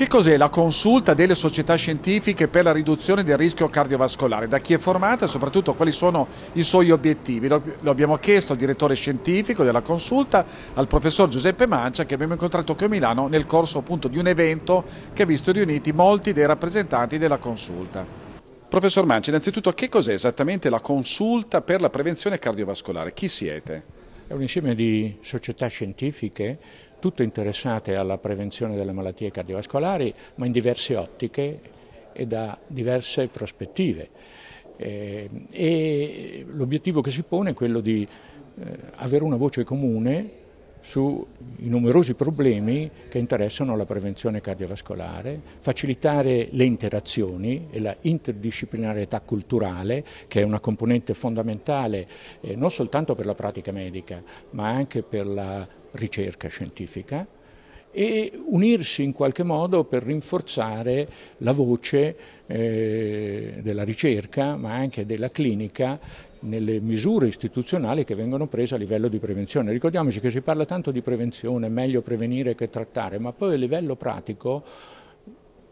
Che cos'è la consulta delle società scientifiche per la riduzione del rischio cardiovascolare? Da chi è formata e soprattutto quali sono i suoi obiettivi? Lo, lo, abbiamo chiesto al direttore scientifico della consulta, al professor Giuseppe Mancia, che abbiamo incontrato qui a Milano nel corso appunto di un evento che ha visto riuniti molti dei rappresentanti della consulta. Professor Mancia, innanzitutto che cos'è esattamente la consulta per la prevenzione cardiovascolare? Chi siete? È un insieme di società scientifiche tutte interessate alla prevenzione delle malattie cardiovascolari, ma in diverse ottiche e da diverse prospettive. Eh, e l'obiettivo che si pone è quello di eh, avere una voce comune sui numerosi problemi che interessano la prevenzione cardiovascolare, facilitare le interazioni e la interdisciplinarietà culturale che è una componente fondamentale eh, non soltanto per la pratica medica ma anche per la ricerca scientifica e unirsi in qualche modo per rinforzare la voce eh, della ricerca ma anche della clinica nelle misure istituzionali che vengono prese a livello di prevenzione. Ricordiamoci che si parla tanto di prevenzione, meglio prevenire che trattare, ma poi a livello pratico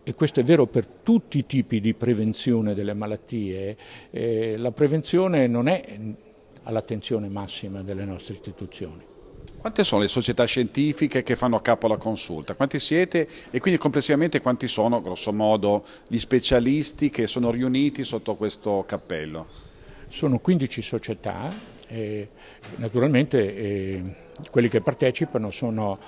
e questo è vero per tutti i tipi di prevenzione delle malattie, eh, la prevenzione non è all'attenzione massima delle nostre istituzioni. Quante sono le società scientifiche che fanno capo alla consulta? Quanti siete e quindi complessivamente quanti sono, grosso modo, gli specialisti che sono riuniti sotto questo cappello? Sono 15 società, e naturalmente eh, quelli che partecipano sono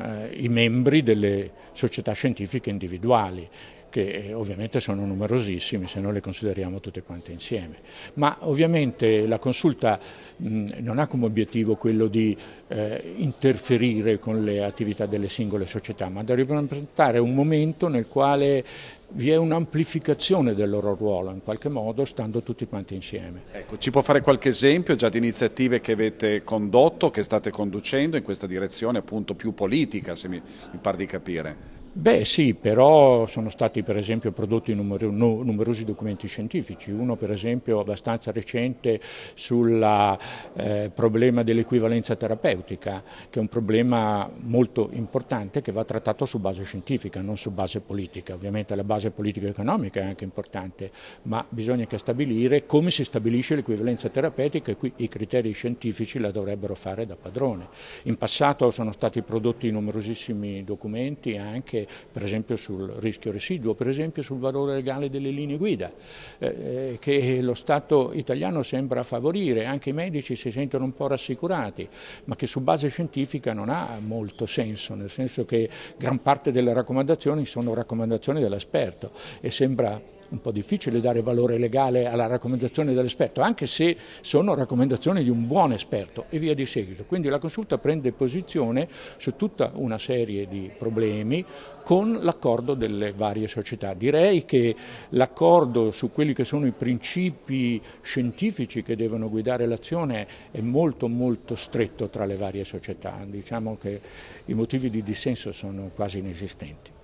eh, i membri delle società scientifiche individuali che eh, ovviamente sono numerosissimi se non le consideriamo tutte quante insieme. Ma ovviamente la consulta mh, non ha come obiettivo quello di eh, interferire con le attività delle singole società, ma da rappresentare un momento nel quale vi è un'amplificazione del loro ruolo, in qualche modo, stando tutti quanti insieme. Ecco, ci può fare qualche esempio già di iniziative che avete condotto, che state conducendo in questa direzione appunto più politica, se mi, mi par di capire? Beh sì, però sono stati per esempio prodotti numero, no, numerosi documenti scientifici, uno per esempio abbastanza recente sul eh, problema dell'equivalenza terapeutica, che è un problema molto importante che va trattato su base scientifica, non su base politica. Ovviamente la base politica economica è anche importante, ma bisogna che stabilire come si stabilisce l'equivalenza terapeutica e qui i criteri scientifici la dovrebbero fare da padrone. In passato sono stati prodotti numerosissimi documenti anche per esempio sul rischio residuo, per esempio sul valore legale delle linee guida, eh, eh, che lo Stato italiano sembra favorire, anche i medici si sentono un po' rassicurati, ma che su base scientifica non ha molto senso, nel senso che gran parte delle raccomandazioni sono raccomandazioni dell'esperto e sembra un po' difficile dare valore legale alla raccomandazione dell'esperto, anche se sono raccomandazioni di un buon esperto e via di seguito. Quindi la consulta prende posizione su tutta una serie di problemi con l'accordo delle varie società. Direi che l'accordo su quelli che sono i principi scientifici che devono guidare l'azione è molto molto stretto tra le varie società. Diciamo che i motivi di dissenso sono quasi inesistenti.